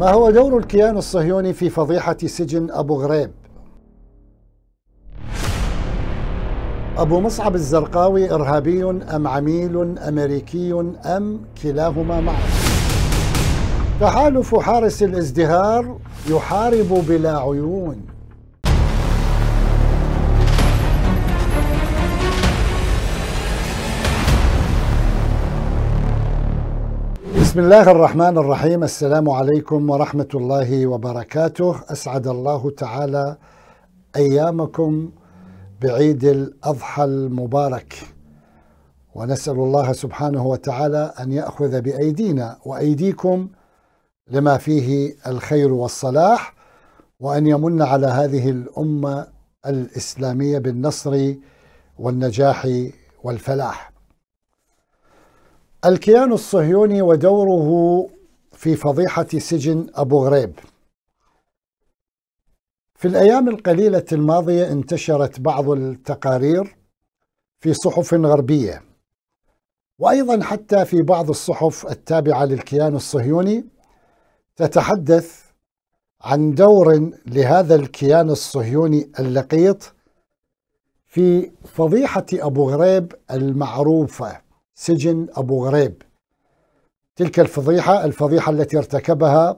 ما هو دور الكيان الصهيوني في فضيحة سجن أبو غريب؟ أبو مصعب الزرقاوي إرهابي أم عميل أمريكي أم كلاهما معا؟ تحالف حارس الازدهار يحارب بلا عيون بسم الله الرحمن الرحيم السلام عليكم ورحمة الله وبركاته أسعد الله تعالى أيامكم بعيد الأضحى المبارك ونسأل الله سبحانه وتعالى أن يأخذ بأيدينا وأيديكم لما فيه الخير والصلاح وأن يمن على هذه الأمة الإسلامية بالنصر والنجاح والفلاح الكيان الصهيوني ودوره في فضيحة سجن أبو غريب في الأيام القليلة الماضية انتشرت بعض التقارير في صحف غربية وأيضا حتى في بعض الصحف التابعة للكيان الصهيوني تتحدث عن دور لهذا الكيان الصهيوني اللقيط في فضيحة أبو غريب المعروفة سجن أبو غريب تلك الفضيحة الفضيحة التي ارتكبها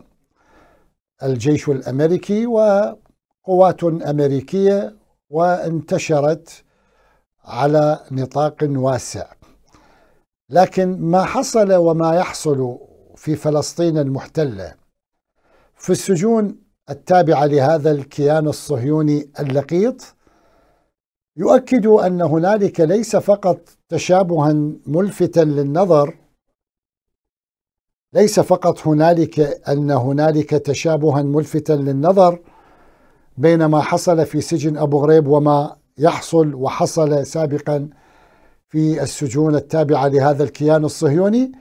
الجيش الأمريكي وقوات أمريكية وانتشرت على نطاق واسع لكن ما حصل وما يحصل في فلسطين المحتله في السجون التابعه لهذا الكيان الصهيوني اللقيط يؤكد ان هنالك ليس فقط تشابها ملفتا للنظر ليس فقط هنالك ان هنالك تشابها ملفتا للنظر بين ما حصل في سجن ابو غريب وما يحصل وحصل سابقا في السجون التابعه لهذا الكيان الصهيوني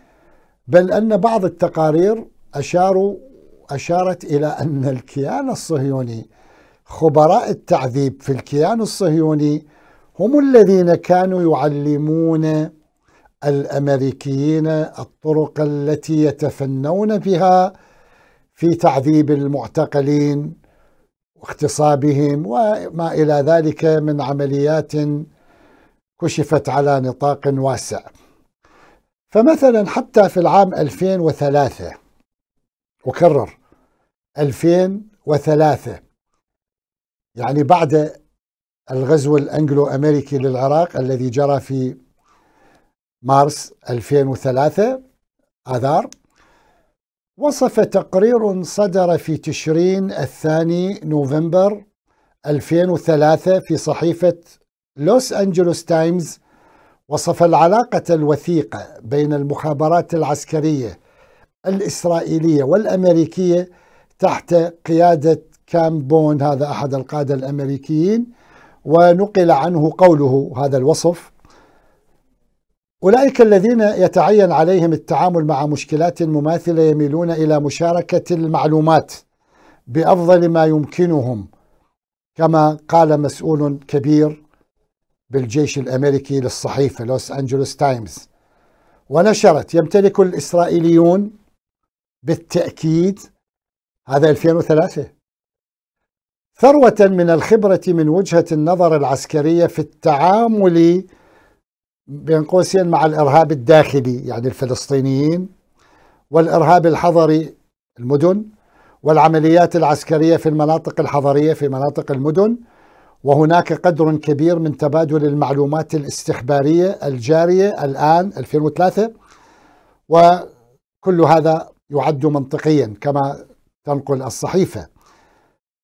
بل ان بعض التقارير اشاروا اشارت الى ان الكيان الصهيوني خبراء التعذيب في الكيان الصهيوني هم الذين كانوا يعلمون الامريكيين الطرق التي يتفنون بها في تعذيب المعتقلين واغتصابهم وما الى ذلك من عمليات كشفت على نطاق واسع. فمثلا حتى في العام 2003 أكرر 2003 يعني بعد الغزو الانجلو امريكي للعراق الذي جرى في مارس 2003 اذار وصف تقرير صدر في تشرين الثاني نوفمبر 2003 في صحيفه لوس انجلوس تايمز وصف العلاقه الوثيقه بين المخابرات العسكريه الاسرائيليه والامريكيه تحت قياده كام بوند هذا أحد القادة الأمريكيين ونقل عنه قوله هذا الوصف أولئك الذين يتعين عليهم التعامل مع مشكلات مماثلة يميلون إلى مشاركة المعلومات بأفضل ما يمكنهم كما قال مسؤول كبير بالجيش الامريكي للصحيفه لوس انجلوس تايمز ونشرت يمتلك الاسرائيليون بالتاكيد هذا 2003 ثروة من الخبرة من وجهة النظر العسكرية في التعامل بين قوسين مع الإرهاب الداخلي يعني الفلسطينيين والإرهاب الحضري المدن والعمليات العسكرية في المناطق الحضرية في مناطق المدن وهناك قدر كبير من تبادل المعلومات الاستخبارية الجارية الآن 2003 وكل هذا يعد منطقيا كما تنقل الصحيفه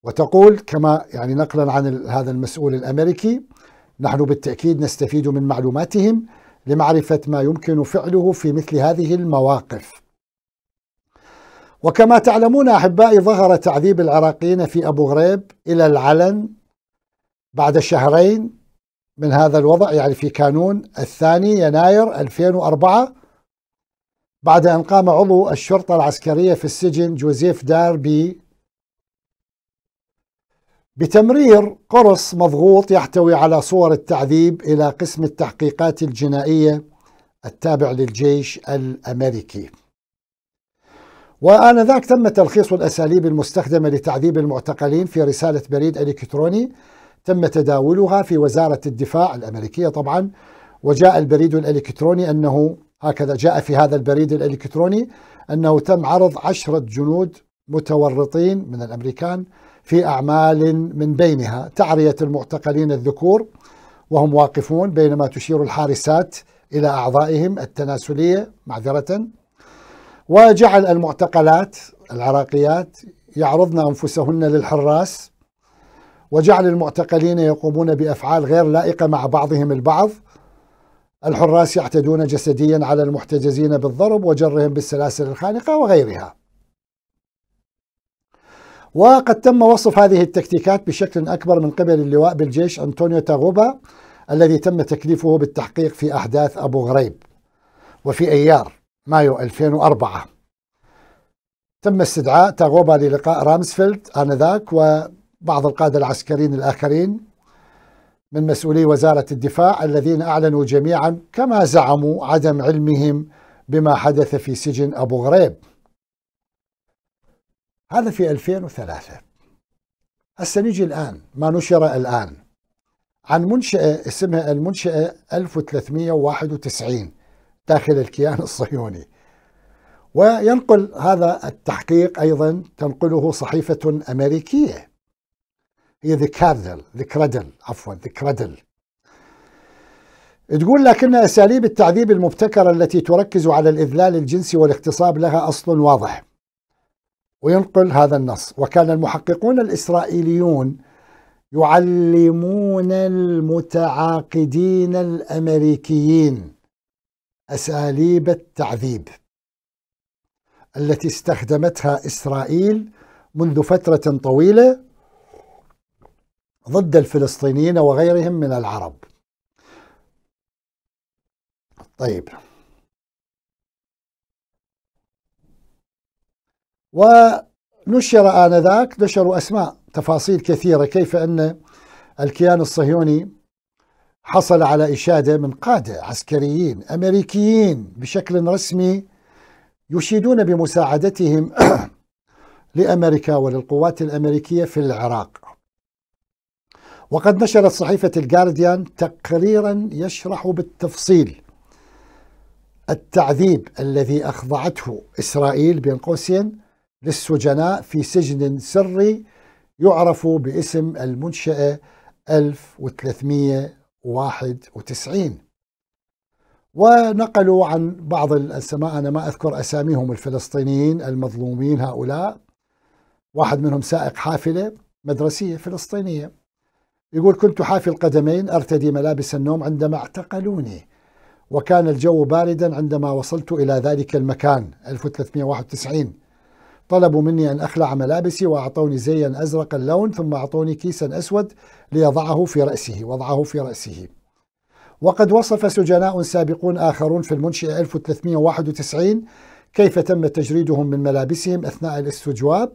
وتقول كما يعني نقلا عن هذا المسؤول الامريكي نحن بالتاكيد نستفيد من معلوماتهم لمعرفه ما يمكن فعله في مثل هذه المواقف. وكما تعلمون احبائي ظهر تعذيب العراقيين في ابو غريب الى العلن بعد شهرين من هذا الوضع يعني في كانون الثاني يناير 2004 بعد ان قام عضو الشرطه العسكريه في السجن جوزيف داربي بتمرير قرص مضغوط يحتوي على صور التعذيب إلى قسم التحقيقات الجنائية التابع للجيش الأمريكي وآنذاك تم تلخيص الأساليب المستخدمة لتعذيب المعتقلين في رسالة بريد إلكتروني تم تداولها في وزارة الدفاع الأمريكية طبعا وجاء البريد الإلكتروني أنه هكذا جاء في هذا البريد الإلكتروني أنه تم عرض عشرة جنود متورطين من الأمريكان في أعمال من بينها تعرية المعتقلين الذكور وهم واقفون بينما تشير الحارسات إلى أعضائهم التناسلية معذرة وجعل المعتقلات العراقيات يعرضن أنفسهن للحراس وجعل المعتقلين يقومون بأفعال غير لائقة مع بعضهم البعض الحراس يعتدون جسديا على المحتجزين بالضرب وجرهم بالسلاسل الخانقة وغيرها وقد تم وصف هذه التكتيكات بشكل أكبر من قبل اللواء بالجيش أنطونيو تاغوبا الذي تم تكليفه بالتحقيق في أحداث أبو غريب وفي أيار مايو 2004 تم استدعاء تاغوبا للقاء رامسفيلد آنذاك وبعض القادة العسكريين الآخرين من مسؤولي وزارة الدفاع الذين أعلنوا جميعا كما زعموا عدم علمهم بما حدث في سجن أبو غريب هذا في 2003 هسه نيجي الآن ما نشر الآن عن منشأة اسمها المنشأة 1391 داخل الكيان الصهيوني وينقل هذا التحقيق أيضا تنقله صحيفة أمريكية هي ذا كاردل ذا كرادل عفوا ذا كرادل تقول لكن أساليب التعذيب المبتكرة التي تركز على الإذلال الجنسي والاغتصاب لها أصل واضح وينقل هذا النص وكان المحققون الإسرائيليون يعلمون المتعاقدين الأمريكيين أساليب التعذيب التي استخدمتها إسرائيل منذ فترة طويلة ضد الفلسطينيين وغيرهم من العرب طيب ونشر آنذاك نشروا أسماء تفاصيل كثيرة كيف أن الكيان الصهيوني حصل على إشادة من قادة عسكريين أمريكيين بشكل رسمي يشيدون بمساعدتهم لأمريكا وللقوات الأمريكية في العراق وقد نشرت صحيفة الجارديان تقريرا يشرح بالتفصيل التعذيب الذي أخضعته إسرائيل بين قوسين للسجناء في سجن سري يعرف باسم المنشأة 1391 ونقلوا عن بعض الأسماء أنا ما أذكر أساميهم الفلسطينيين المظلومين هؤلاء واحد منهم سائق حافلة مدرسية فلسطينية يقول كنت حافي القدمين أرتدي ملابس النوم عندما اعتقلوني وكان الجو باردا عندما وصلت إلى ذلك المكان 1391 طلبوا مني أن أخلع ملابسي وأعطوني زيا أزرق اللون ثم أعطوني كيسا أسود ليضعه في رأسه وضعه في رأسه وقد وصف سجناء سابقون آخرون في المنشئة 1391 كيف تم تجريدهم من ملابسهم أثناء الاستجواب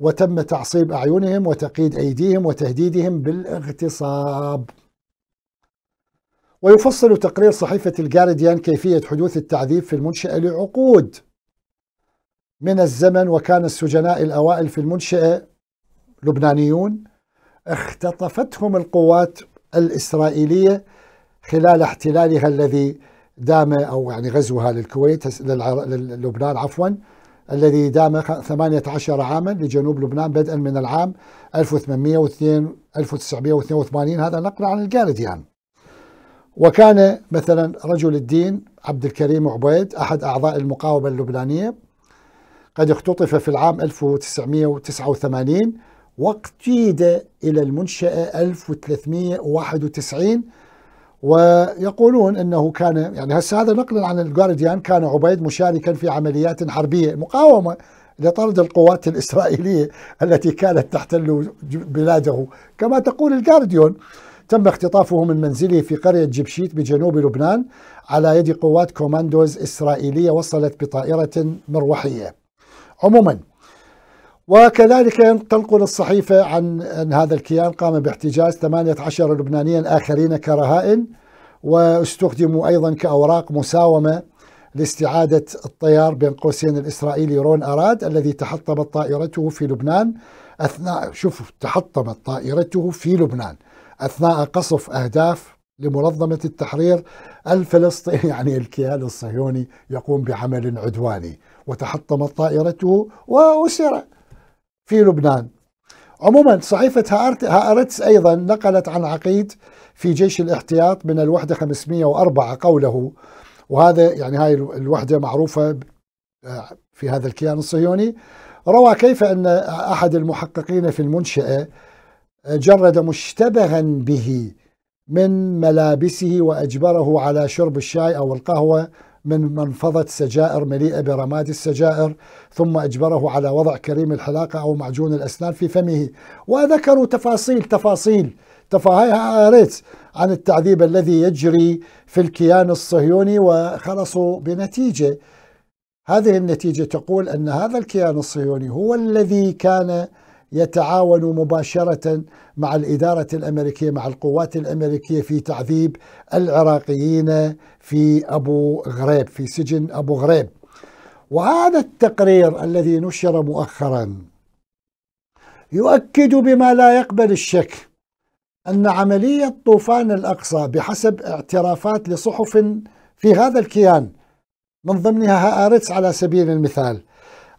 وتم تعصيب أعينهم وتقييد أيديهم وتهديدهم بالاغتصاب ويفصل تقرير صحيفة الجارديان كيفية حدوث التعذيب في المنشأة لعقود من الزمن وكان السجناء الأوائل في المنشأة لبنانيون اختطفتهم القوات الإسرائيلية خلال احتلالها الذي دام أو يعني غزوها للكويت للبنان عفوا الذي دام 18 عاما لجنوب لبنان بدءا من العام 1802 1982 هذا نقل عن الجارديان وكان مثلا رجل الدين عبد الكريم عبيد أحد أعضاء المقاومة اللبنانية قد اختطف في العام 1989 واقتيد إلى المنشأة 1391 ويقولون أنه كان يعني هسه هذا نقلا عن الجارديان كان عبيد مشاركا في عمليات حربية مقاومة لطرد القوات الإسرائيلية التي كانت تحتل بلاده كما تقول الجارديون تم اختطافه من منزله في قرية جبشيت بجنوب لبنان على يد قوات كوماندوز إسرائيلية وصلت بطائرة مروحية عموما وكذلك تنقل الصحيفة عن أن هذا الكيان قام باحتجاز 18 لبنانيا آخرين كرهائن واستخدموا أيضا كأوراق مساومة لاستعادة الطيار بين قوسين الإسرائيلي رون أراد الذي تحطمت طائرته في لبنان أثناء شوف تحطمت طائرته في لبنان أثناء قصف أهداف لمنظمة التحرير الفلسطيني يعني الكيان الصهيوني يقوم بعمل عدواني وتحطمت طائرته وأسر في لبنان عموما صحيفة هارتس أيضا نقلت عن عقيد في جيش الاحتياط من الوحدة 504 قوله وهذا يعني هاي الوحدة معروفة في هذا الكيان الصهيوني روى كيف أن أحد المحققين في المنشأة جرد مشتبها به من ملابسه وأجبره على شرب الشاي أو القهوة من منفضة سجائر مليئة برماد السجائر ثم أجبره على وضع كريم الحلاقة أو معجون الأسنان في فمه وذكروا تفاصيل تفاصيل تفاهيها ريت عن التعذيب الذي يجري في الكيان الصهيوني وخلصوا بنتيجة هذه النتيجة تقول أن هذا الكيان الصهيوني هو الذي كان يتعاون مباشرة مع الإدارة الأمريكية مع القوات الأمريكية في تعذيب العراقيين في أبو غريب في سجن أبو غريب وهذا التقرير الذي نشر مؤخرا يؤكد بما لا يقبل الشك أن عملية طوفان الأقصى بحسب اعترافات لصحف في هذا الكيان من ضمنها هآرتس على سبيل المثال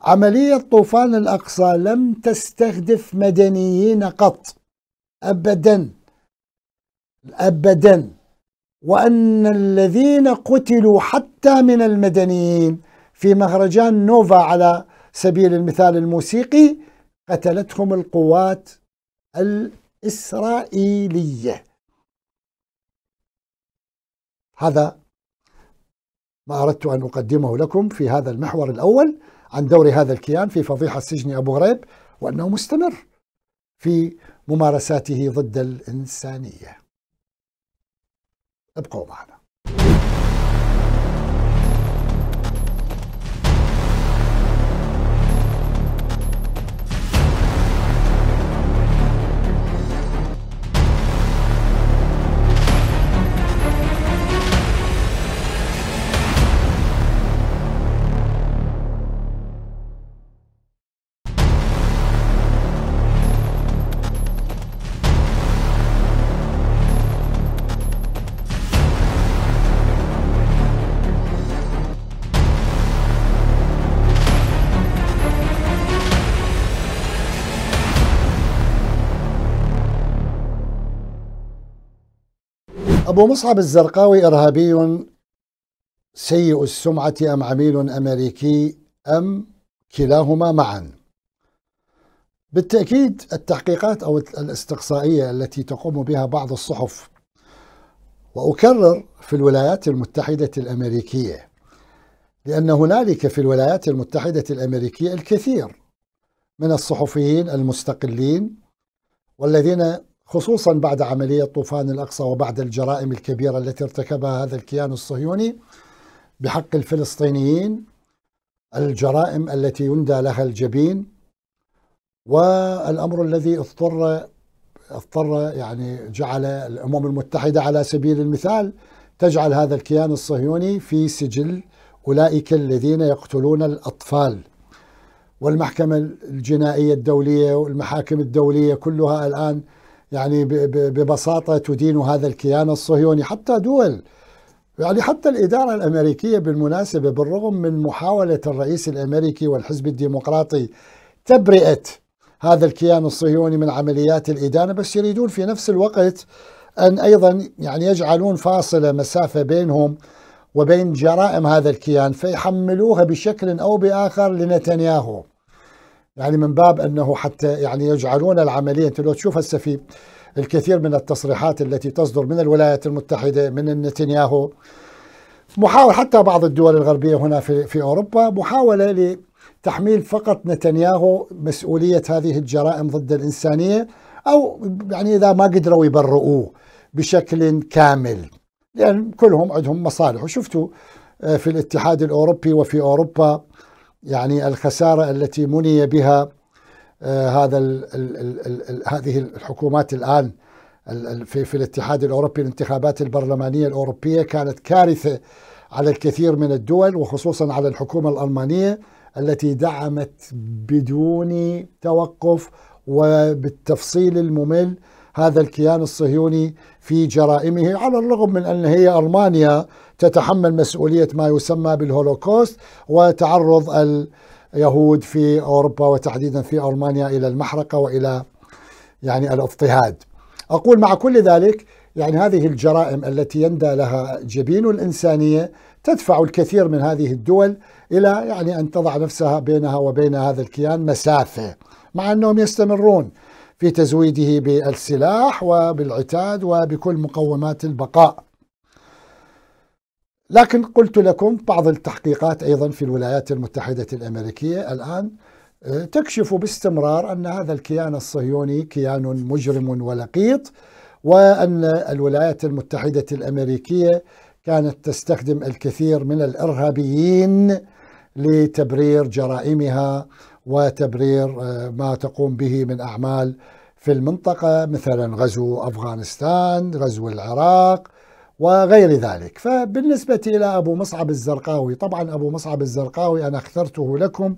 عملية طوفان الأقصى لم تستهدف مدنيين قط أبدا أبدا وأن الذين قتلوا حتى من المدنيين في مهرجان نوفا على سبيل المثال الموسيقي قتلتهم القوات الإسرائيلية هذا ما أردت أن أقدمه لكم في هذا المحور الأول عن دور هذا الكيان في فضيحة سجن أبو غريب وأنه مستمر في ممارساته ضد الإنسانية ابقوا معنا أبو مصعب الزرقاوي إرهابي سيء السمعة أم عميل أمريكي أم كلاهما معا بالتأكيد التحقيقات أو الاستقصائية التي تقوم بها بعض الصحف وأكرر في الولايات المتحدة الأمريكية لأن هنالك في الولايات المتحدة الأمريكية الكثير من الصحفيين المستقلين والذين خصوصا بعد عملية طوفان الأقصى وبعد الجرائم الكبيرة التي ارتكبها هذا الكيان الصهيوني بحق الفلسطينيين الجرائم التي يندى لها الجبين والأمر الذي اضطر اضطر يعني جعل الأمم المتحدة على سبيل المثال تجعل هذا الكيان الصهيوني في سجل أولئك الذين يقتلون الأطفال والمحكمة الجنائية الدولية والمحاكم الدولية كلها الآن يعني ببساطة تدين هذا الكيان الصهيوني حتى دول يعني حتى الإدارة الأمريكية بالمناسبة بالرغم من محاولة الرئيس الأمريكي والحزب الديمقراطي تبرئة هذا الكيان الصهيوني من عمليات الإدانة بس يريدون في نفس الوقت أن أيضا يعني يجعلون فاصلة مسافة بينهم وبين جرائم هذا الكيان فيحملوها بشكل أو بآخر لنتنياهو يعني من باب أنه حتى يعني يجعلون العملية أنت لو تشوف هسه في الكثير من التصريحات التي تصدر من الولايات المتحدة من نتنياهو محاول حتى بعض الدول الغربية هنا في, في أوروبا محاولة لتحميل فقط نتنياهو مسؤولية هذه الجرائم ضد الإنسانية أو يعني إذا ما قدروا يبرؤوه بشكل كامل لأن كلهم عندهم مصالح وشفتوا آه، في الاتحاد الأوروبي وفي أوروبا يعني الخسارة التي مني بها آه، هذا الـ الـ الـ الـ هذه الحكومات الآن في, في الاتحاد الأوروبي الانتخابات البرلمانية الأوروبية كانت كارثة على الكثير من الدول وخصوصا على الحكومة الألمانية التي دعمت بدون توقف وبالتفصيل الممل هذا الكيان الصهيوني في جرائمه على الرغم من أن هي ألمانيا تتحمل مسؤولية ما يسمى بالهولوكوست وتعرض اليهود في أوروبا وتحديدا في ألمانيا إلى المحرقة وإلى يعني الاضطهاد أقول مع كل ذلك يعني هذه الجرائم التي يندى لها جبين الإنسانية تدفع الكثير من هذه الدول إلى يعني أن تضع نفسها بينها وبين هذا الكيان مسافة مع أنهم يستمرون في تزويده بالسلاح وبالعتاد وبكل مقومات البقاء لكن قلت لكم بعض التحقيقات أيضا في الولايات المتحدة الأمريكية الآن آه، تكشف باستمرار أن هذا الكيان الصهيوني كيان مجرم ولقيط وأن الولايات المتحدة الأمريكية كانت تستخدم الكثير من الإرهابيين لتبرير جرائمها وتبرير آه، ما تقوم به من أعمال في المنطقة مثلا غزو أفغانستان غزو العراق وغير ذلك فبالنسبة إلى أبو مصعب الزرقاوي طبعا أبو مصعب الزرقاوي أنا اخترته لكم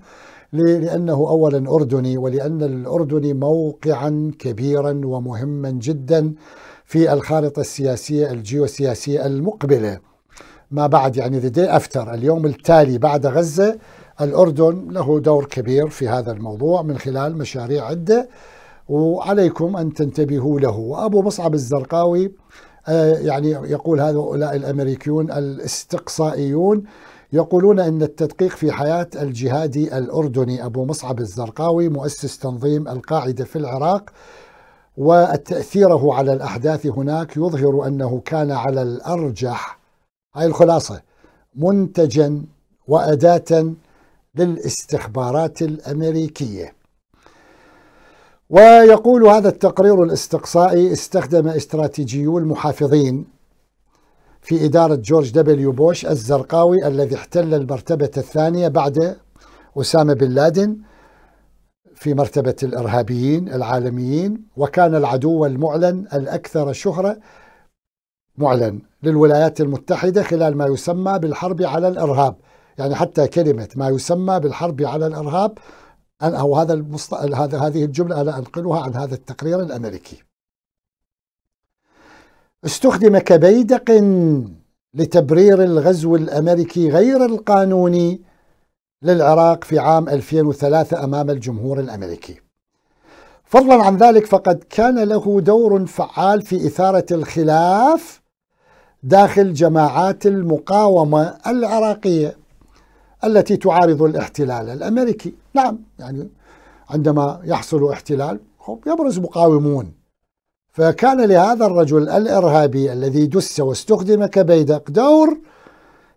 لأنه أولا أردني ولأن الأردني موقعا كبيرا ومهما جدا في الخارطة السياسية الجيوسياسية المقبلة ما بعد يعني the day after اليوم التالي بعد غزة الأردن له دور كبير في هذا الموضوع من خلال مشاريع عدة وعليكم أن تنتبهوا له وأبو مصعب الزرقاوي آه، يعني يقول هؤلاء الأمريكيون الاستقصائيون يقولون أن التدقيق في حياة الجهادي الأردني أبو مصعب الزرقاوي مؤسس تنظيم القاعدة في العراق وتأثيره على الأحداث هناك يظهر أنه كان على الأرجح هاي الخلاصة منتجا وأداة للاستخبارات الامريكيه. ويقول هذا التقرير الاستقصائي استخدم استراتيجيو المحافظين في إدارة جورج دبليو بوش الزرقاوي الذي احتل المرتبة الثانية بعد أسامة بن لادن في مرتبة الإرهابيين العالميين وكان العدو المعلن الأكثر شهرة معلن للولايات المتحدة خلال ما يسمى بالحرب على الإرهاب يعني حتى كلمة ما يسمى بالحرب على الإرهاب أو هذا المصط... هذا هذه الجملة أنا أنقلها عن هذا التقرير الأمريكي استخدم كبيدق لتبرير الغزو الأمريكي غير القانوني للعراق في عام 2003 أمام الجمهور الأمريكي فضلا عن ذلك فقد كان له دور فعال في إثارة الخلاف داخل جماعات المقاومة العراقية التي تعارض الاحتلال الامريكي، نعم يعني عندما يحصل احتلال يبرز مقاومون فكان لهذا الرجل الارهابي الذي دس واستخدم كبيدق دور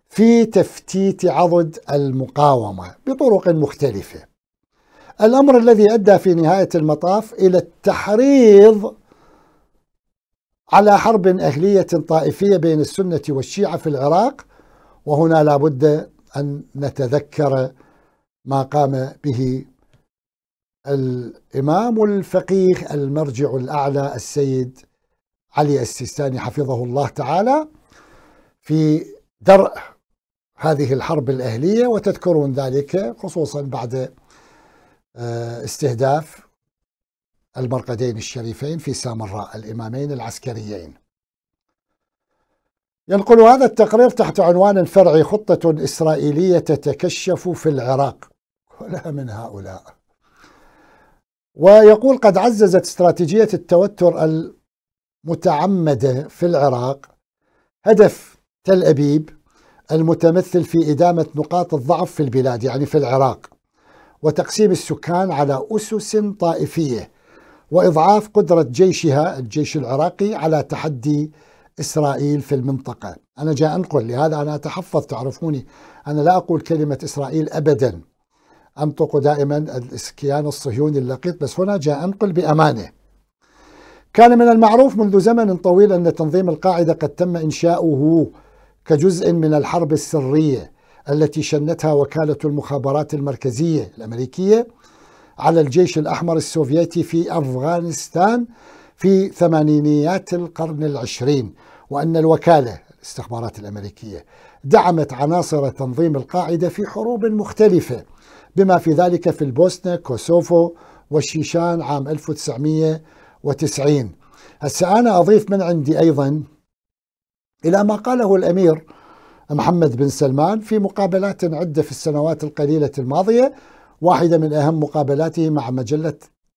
في تفتيت عضد المقاومه بطرق مختلفه. الامر الذي ادى في نهايه المطاف الى التحريض على حرب اهليه طائفيه بين السنه والشيعه في العراق وهنا لابد أن نتذكر ما قام به الإمام الفقيه المرجع الأعلى السيد علي السيستاني حفظه الله تعالى في درء هذه الحرب الأهلية وتذكرون ذلك خصوصا بعد آه، استهداف المرقدين الشريفين في سامراء الإمامين العسكريين ينقل هذا التقرير تحت عنوان الفرع خطة إسرائيلية تتكشف في العراق كلها من هؤلاء ويقول قد عززت استراتيجية التوتر المتعمدة في العراق هدف تل أبيب المتمثل في إدامة نقاط الضعف في البلاد يعني في العراق وتقسيم السكان على أسس طائفية وإضعاف قدرة جيشها الجيش العراقي على تحدي إسرائيل في المنطقة أنا جاء أنقل لهذا أنا أتحفظ تعرفوني أنا لا أقول كلمة إسرائيل أبدا أنطق دائما الكيان الصهيوني اللقيط بس هنا جاء أنقل بأمانة كان من المعروف منذ زمن طويل أن تنظيم القاعدة قد تم إنشاؤه كجزء من الحرب السرية التي شنتها وكالة المخابرات المركزية الأمريكية على الجيش الأحمر السوفيتي في أفغانستان في ثمانينيات القرن العشرين وأن الوكالة الاستخبارات الأمريكية دعمت عناصر تنظيم القاعدة في حروب مختلفة بما في ذلك في البوسنة كوسوفو والشيشان عام 1990 هسه أنا أضيف من عندي أيضا إلى ما قاله الأمير محمد بن سلمان في مقابلات عدة في السنوات القليلة الماضية واحدة من أهم مقابلاته مع مجلة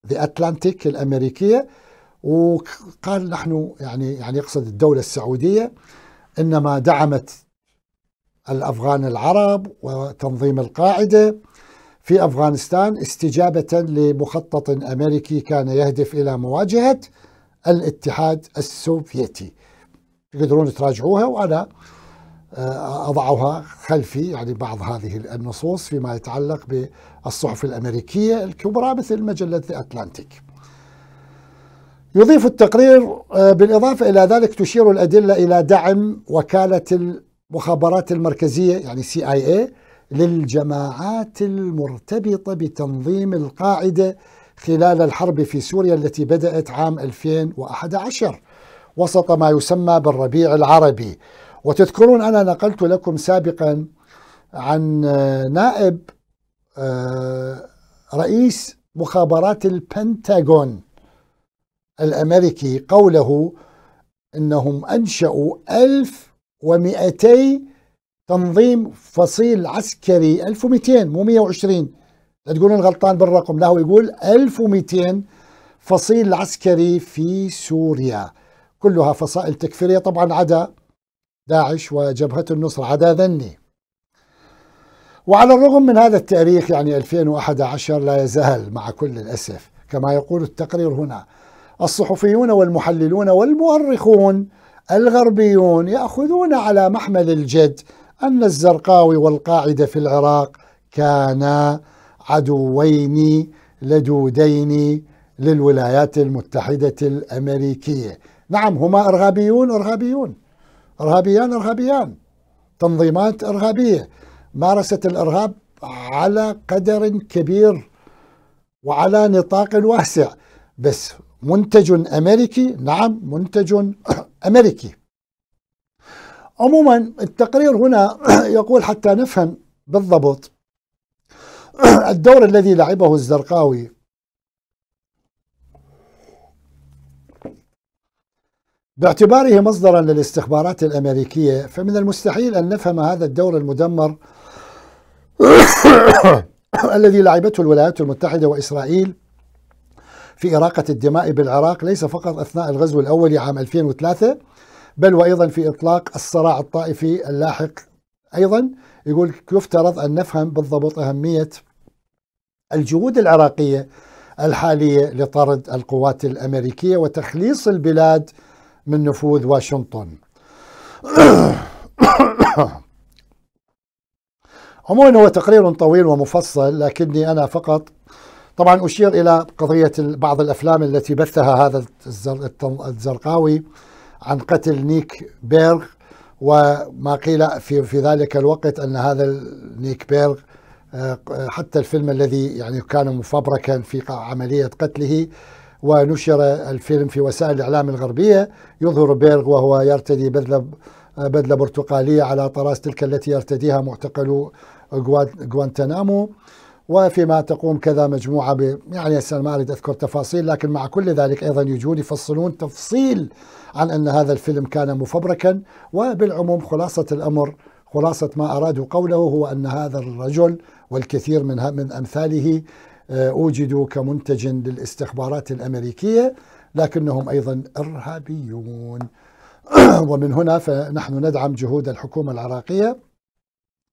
ذا أتلانتيك الأمريكية وقال نحن يعني يعني يقصد الدولة السعودية إنما دعمت الأفغان العرب وتنظيم القاعدة في أفغانستان استجابة لمخطط أمريكي كان يهدف إلى مواجهة الاتحاد السوفيتي تقدرون تراجعوها وأنا آه، أضعها خلفي يعني بعض هذه النصوص فيما يتعلق بالصحف الأمريكية الكبرى مثل مجلة أتلانتيك يضيف التقرير آه، بالإضافة إلى ذلك تشير الأدلة إلى دعم وكالة المخابرات المركزية يعني CIA للجماعات المرتبطة بتنظيم القاعدة خلال الحرب في سوريا التي بدأت عام 2011 وسط ما يسمى بالربيع العربي وتذكرون أنا نقلت لكم سابقا عن آه، نائب آه، رئيس مخابرات البنتاغون الأمريكي قوله أنهم أنشأوا 1200 تنظيم فصيل عسكري 1200 مو 120 لا تقولون غلطان بالرقم لا هو يقول 1200 فصيل عسكري في سوريا كلها فصائل تكفيرية طبعا عدا داعش وجبهة النصر عدا ذني وعلى الرغم من هذا التاريخ يعني 2011 لا يزال مع كل الأسف كما يقول التقرير هنا الصحفيون والمحللون والمؤرخون الغربيون ياخذون على محمل الجد ان الزرقاوي والقاعده في العراق كانا عدوين لدودين للولايات المتحده الامريكيه نعم هما ارهابيون ارهابيون ارهابيان ارهابيان تنظيمات ارهابيه مارست الارهاب على قدر كبير وعلى نطاق واسع بس منتج أمريكي نعم منتج أمريكي عموما التقرير هنا يقول حتى نفهم بالضبط الدور الذي لعبه الزرقاوي باعتباره مصدرا للاستخبارات الامريكيه فمن المستحيل ان نفهم هذا الدور المدمر الذي لعبته الولايات المتحده واسرائيل في إراقة الدماء بالعراق ليس فقط أثناء الغزو الأول عام 2003 بل وأيضا في إطلاق الصراع الطائفي اللاحق أيضا يقول يفترض أن نفهم بالضبط أهمية الجهود العراقية الحالية لطرد القوات الأمريكية وتخليص البلاد من نفوذ واشنطن عموما هو تقرير طويل ومفصل لكني أنا فقط طبعا أشير إلى قضية بعض الأفلام التي بثها هذا الزرقاوي عن قتل نيك بيرغ وما قيل في في ذلك الوقت ان هذا نيك بيرغ آه، حتى الفيلم الذي يعني كان مفبركا في عمليه قتله ونشر الفيلم في وسائل الاعلام الغربيه يظهر بيرغ وهو يرتدي بدله بدله برتقاليه على طراز تلك التي يرتديها معتقلو غوانتنامو وفيما تقوم كذا مجموعة ب... يعني أسأل ما أريد أذكر تفاصيل لكن مع كل ذلك أيضا يجون يفصلون تفصيل عن أن هذا الفيلم كان مفبركا وبالعموم خلاصة الأمر خلاصة ما أرادوا قوله هو أن هذا الرجل والكثير من, من أمثاله آه، أوجدوا كمنتج للاستخبارات الأمريكية لكنهم أيضا إرهابيون ومن هنا فنحن ندعم جهود الحكومة العراقية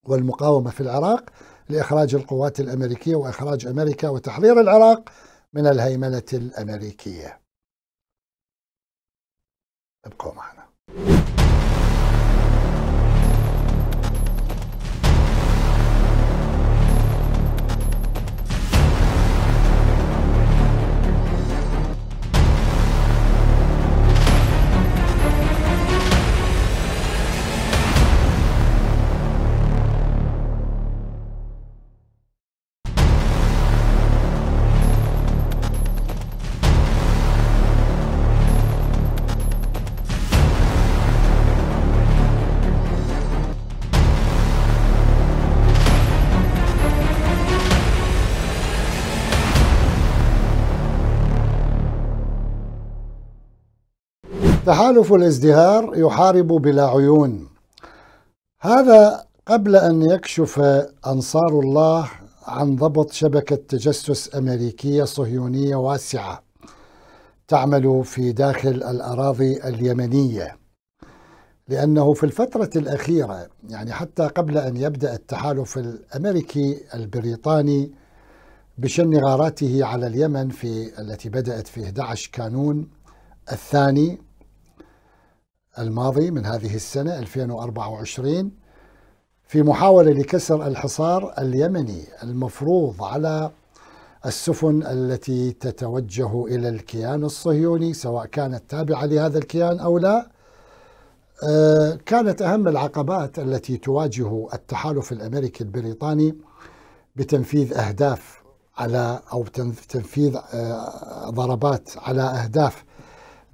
والمقاومة في العراق لإخراج القوات الأمريكية وإخراج أمريكا وتحرير العراق من الهيمنة الأمريكية ابقوا معنا تحالف الازدهار يحارب بلا عيون هذا قبل أن يكشف أنصار الله عن ضبط شبكة تجسس أمريكية صهيونية واسعة تعمل في داخل الأراضي اليمنية لأنه في الفترة الأخيرة يعني حتى قبل أن يبدأ التحالف الأمريكي البريطاني بشن غاراته على اليمن في التي بدأت في 11 كانون الثاني الماضي من هذه السنة 2024 في محاولة لكسر الحصار اليمني المفروض على السفن التي تتوجه إلى الكيان الصهيوني سواء كانت تابعة لهذا الكيان أو لا آه، كانت أهم العقبات التي تواجه التحالف الأمريكي البريطاني بتنفيذ أهداف على أو تنفيذ آه، ضربات على أهداف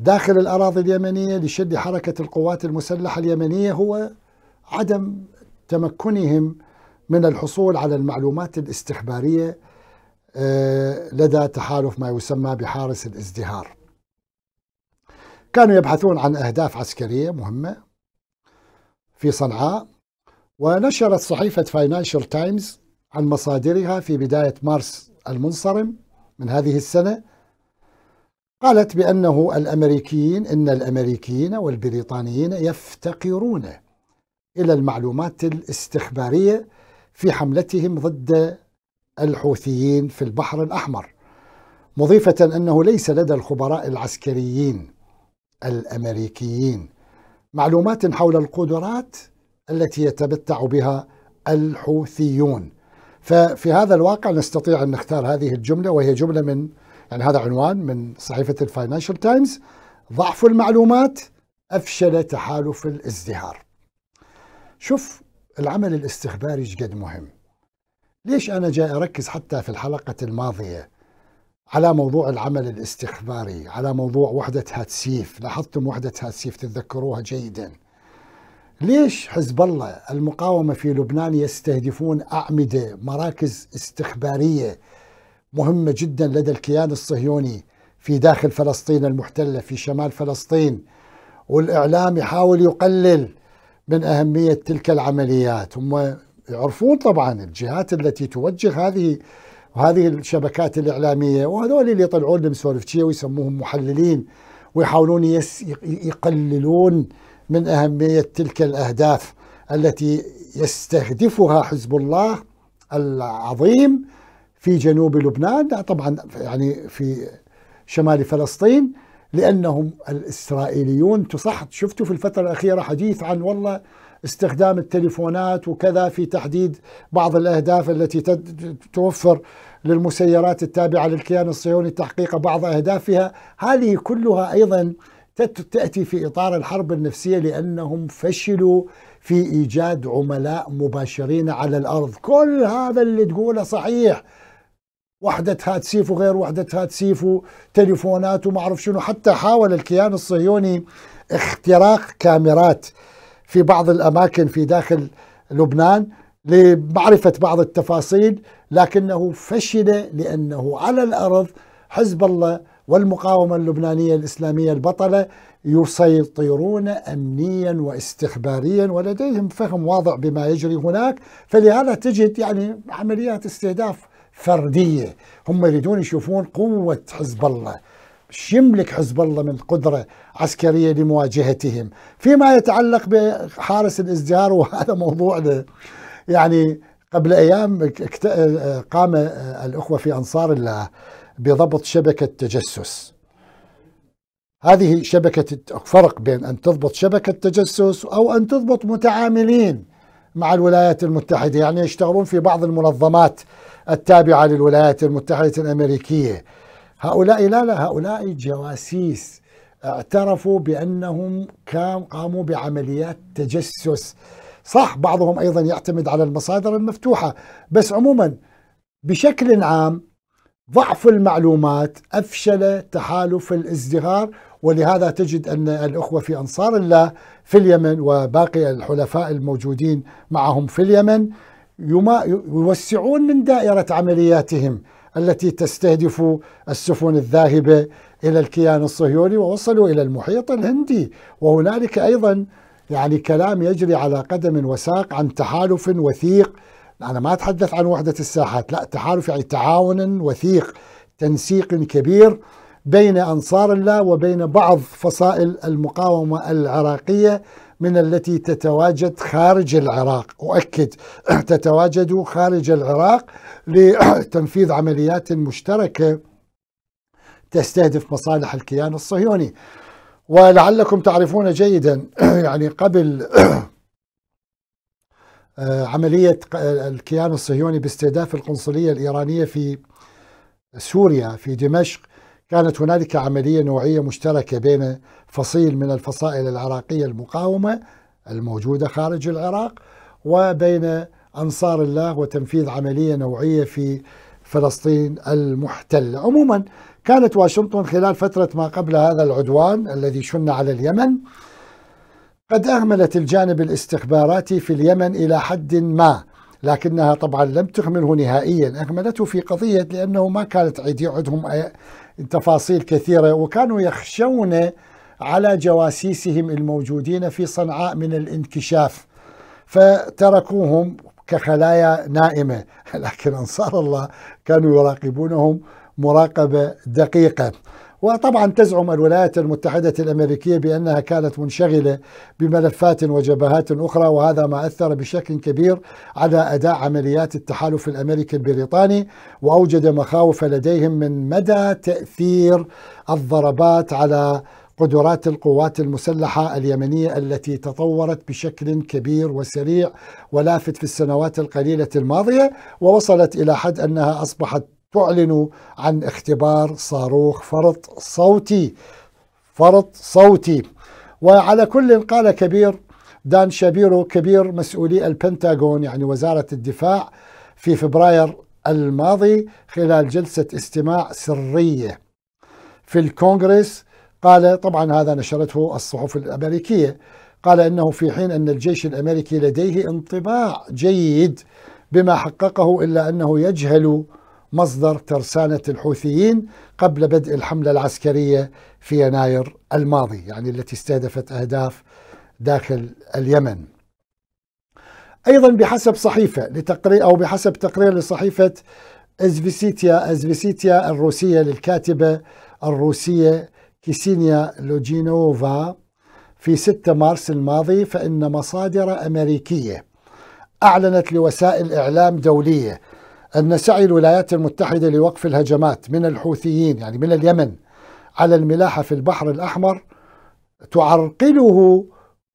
داخل الأراضي اليمنية لشد حركة القوات المسلحة اليمنية هو عدم تمكنهم من الحصول على المعلومات الاستخبارية آه، لدى تحالف ما يسمى بحارس الازدهار كانوا يبحثون عن أهداف عسكرية مهمة في صنعاء ونشرت صحيفة فاينانشال تايمز عن مصادرها في بداية مارس المنصرم من هذه السنة قالت بأنه الأمريكيين إن الأمريكيين والبريطانيين يفتقرون إلى المعلومات الاستخبارية في حملتهم ضد الحوثيين في البحر الأحمر مضيفة أنه ليس لدى الخبراء العسكريين الأمريكيين معلومات حول القدرات التي يتمتع بها الحوثيون ففي هذا الواقع نستطيع أن نختار هذه الجملة وهي جملة من يعني هذا عنوان من صحيفة الفاينانشال تايمز ضعف المعلومات أفشل تحالف الازدهار شوف العمل الاستخباري قد مهم ليش أنا جاي أركز حتى في الحلقة الماضية على موضوع العمل الاستخباري على موضوع وحدة هاتسيف لاحظتم وحدة هاتسيف تتذكروها جيدا ليش حزب الله المقاومة في لبنان يستهدفون أعمدة مراكز استخبارية مهمة جدا لدى الكيان الصهيوني في داخل فلسطين المحتلة في شمال فلسطين والإعلام يحاول يقلل من أهمية تلك العمليات هم يعرفون طبعا الجهات التي توجه هذه وهذه الشبكات الإعلامية وهذول اللي يطلعون المسولفشية ويسموهم محللين ويحاولون يس يقللون من أهمية تلك الأهداف التي يستهدفها حزب الله العظيم في جنوب لبنان طبعا يعني في شمال فلسطين لأنهم الإسرائيليون تصحت شفتوا في الفترة الأخيرة حديث عن والله استخدام التليفونات وكذا في تحديد بعض الأهداف التي توفر للمسيرات التابعة للكيان الصهيوني تحقيق بعض أهدافها هذه كلها أيضا تأتي في إطار الحرب النفسية لأنهم فشلوا في إيجاد عملاء مباشرين على الأرض كل هذا اللي تقوله صحيح وحدة هاتسيف وغير وحدة هاتسيف وتليفونات وما أعرف شنو حتى حاول الكيان الصهيوني اختراق كاميرات في بعض الأماكن في داخل لبنان لمعرفة بعض التفاصيل لكنه فشل لأنه على الأرض حزب الله والمقاومة اللبنانية الإسلامية البطلة يسيطرون أمنيا واستخباريا ولديهم فهم واضح بما يجري هناك فلهذا تجد يعني عمليات استهداف فرديه هم يريدون يشوفون قوه حزب الله ايش يملك حزب الله من قدره عسكريه لمواجهتهم فيما يتعلق بحارس الازدهار وهذا موضوعنا يعني قبل ايام قام الاخوه في انصار الله بضبط شبكه تجسس هذه شبكة فرق بين أن تضبط شبكة تجسس أو أن تضبط متعاملين مع الولايات المتحدة يعني يشتغلون في بعض المنظمات التابعة للولايات المتحدة الأمريكية هؤلاء لا لا هؤلاء جواسيس اعترفوا بأنهم قاموا بعمليات تجسس صح بعضهم أيضا يعتمد على المصادر المفتوحة بس عموما بشكل عام ضعف المعلومات أفشل تحالف الازدهار ولهذا تجد أن الأخوة في أنصار الله في اليمن وباقي الحلفاء الموجودين معهم في اليمن يوسعون من دائرة عملياتهم التي تستهدف السفن الذاهبة إلى الكيان الصهيوني ووصلوا إلى المحيط الهندي وهنالك أيضا يعني كلام يجري على قدم وساق عن تحالف وثيق أنا ما أتحدث عن وحدة الساحات لا تحالف يعني تعاون وثيق تنسيق كبير بين أنصار الله وبين بعض فصائل المقاومة العراقية من التي تتواجد خارج العراق أؤكد تتواجد خارج العراق لتنفيذ عمليات مشتركة تستهدف مصالح الكيان الصهيوني ولعلكم تعرفون جيدا يعني قبل آه، عملية الكيان الصهيوني باستهداف القنصلية الإيرانية في سوريا في دمشق كانت هنالك عملية نوعية مشتركة بين فصيل من الفصائل العراقية المقاومة الموجودة خارج العراق وبين أنصار الله وتنفيذ عملية نوعية في فلسطين المحتلة عموما كانت واشنطن خلال فترة ما قبل هذا العدوان الذي شن على اليمن قد أهملت الجانب الاستخباراتي في اليمن إلى حد ما لكنها طبعا لم تهمله نهائيا أهملته في قضية لأنه ما كانت عندهم تفاصيل كثيرة وكانوا يخشون على جواسيسهم الموجودين في صنعاء من الانكشاف فتركوهم كخلايا نائمة لكن أنصار الله كانوا يراقبونهم مراقبة دقيقة وطبعا تزعم الولايات المتحدة الأمريكية بأنها كانت منشغلة بملفات وجبهات أخرى وهذا ما أثر بشكل كبير على أداء عمليات التحالف الأمريكي البريطاني وأوجد مخاوف لديهم من مدى تأثير الضربات على قدرات القوات المسلحة اليمنية التي تطورت بشكل كبير وسريع ولافت في السنوات القليلة الماضية ووصلت إلى حد أنها أصبحت أعلنوا عن اختبار صاروخ فرط صوتي فرط صوتي وعلى كل قال كبير دان شابيرو كبير مسؤولي البنتاغون يعني وزارة الدفاع في فبراير الماضي خلال جلسة استماع سرية في الكونغرس قال طبعا هذا نشرته الصحف الأمريكية قال انه في حين ان الجيش الامريكي لديه انطباع جيد بما حققه الا انه يجهل مصدر ترسانة الحوثيين قبل بدء الحملة العسكرية في يناير الماضي يعني التي استهدفت أهداف داخل اليمن أيضا بحسب صحيفة لتقرير أو بحسب تقرير لصحيفة أزفيسيتيا أزفيسيتيا الروسية للكاتبة الروسية كيسينيا لوجينوفا في 6 مارس الماضي فإن مصادر أمريكية أعلنت لوسائل إعلام دولية أن سعي الولايات المتحدة لوقف الهجمات من الحوثيين يعني من اليمن على الملاحة في البحر الأحمر تعرقله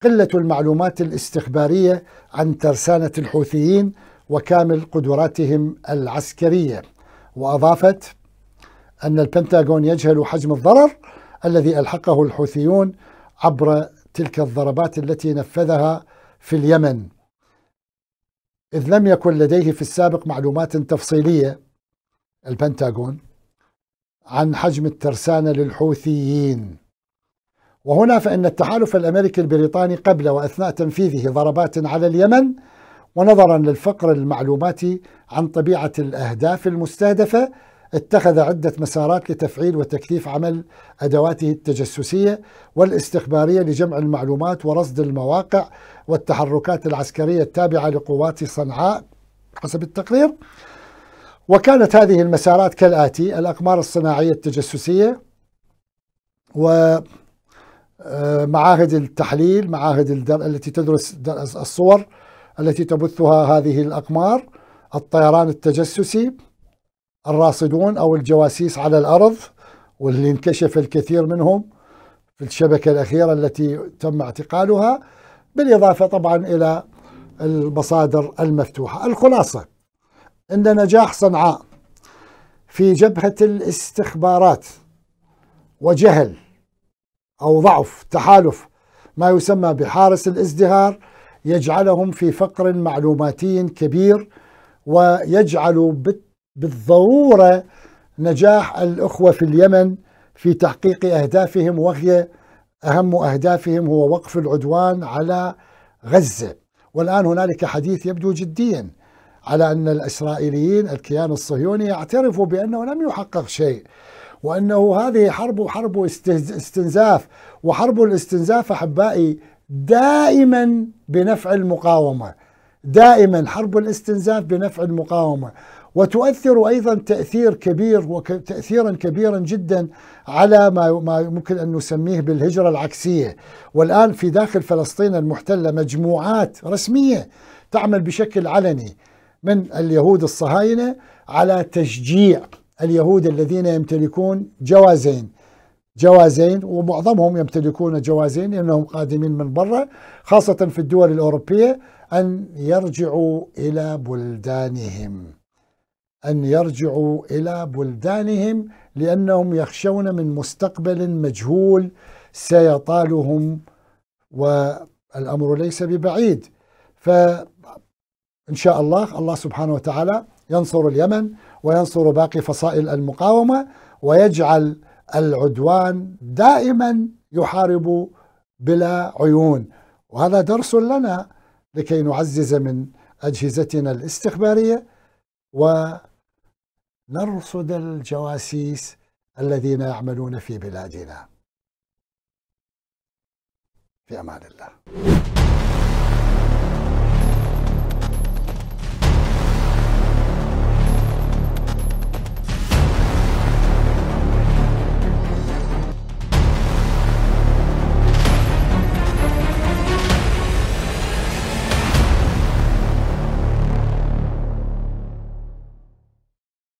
قلة المعلومات الاستخبارية عن ترسانة الحوثيين وكامل قدراتهم العسكرية وأضافت أن البنتاغون يجهل حجم الضرر الذي ألحقه الحوثيون عبر تلك الضربات التي نفذها في اليمن إذ لم يكن لديه في السابق معلومات تفصيلية البنتاغون عن حجم الترسانة للحوثيين وهنا فإن التحالف الأمريكي البريطاني قبل وأثناء تنفيذه ضربات على اليمن ونظرا للفقر المعلوماتي عن طبيعة الأهداف المستهدفة اتخذ عدة مسارات لتفعيل وتكثيف عمل أدواته التجسسية والاستخبارية لجمع المعلومات ورصد المواقع والتحركات العسكرية التابعة لقوات صنعاء حسب التقرير وكانت هذه المسارات كالآتي الأقمار الصناعية التجسسية و آه، معاهد التحليل معاهد التي تدرس الصور التي تبثها هذه الأقمار الطيران التجسسي الراصدون أو الجواسيس على الأرض واللي انكشف الكثير منهم في الشبكة الأخيرة التي تم اعتقالها بالإضافة طبعا إلى المصادر المفتوحة الخلاصة أن نجاح صنعاء في جبهة الاستخبارات وجهل أو ضعف تحالف ما يسمى بحارس الازدهار يجعلهم في فقر معلوماتي كبير ويجعل بالتالي بالضروره نجاح الاخوه في اليمن في تحقيق اهدافهم وهي اهم اهدافهم هو وقف العدوان على غزه والان هنالك حديث يبدو جديا على ان الاسرائيليين الكيان الصهيوني يعترفوا بانه لم يحقق شيء وانه هذه حرب حرب استنزاف وحرب الاستنزاف احبائي دائما بنفع المقاومه دائما حرب الاستنزاف بنفع المقاومه وتؤثر ايضا تاثير كبير وتاثيرا كبيرا جدا على ما ما ممكن ان نسميه بالهجره العكسيه، والان في داخل فلسطين المحتله مجموعات رسميه تعمل بشكل علني من اليهود الصهاينه على تشجيع اليهود الذين يمتلكون جوازين جوازين ومعظمهم يمتلكون جوازين لانهم قادمين من برا خاصه في الدول الاوروبيه ان يرجعوا الى بلدانهم. أن يرجعوا إلى بلدانهم لأنهم يخشون من مستقبل مجهول سيطالهم والأمر ليس ببعيد فإن شاء الله الله سبحانه وتعالى ينصر اليمن وينصر باقي فصائل المقاومة ويجعل العدوان دائما يحارب بلا عيون وهذا درس لنا لكي نعزز من أجهزتنا الاستخبارية و نرصد الجواسيس الذين يعملون في بلادنا في امان الله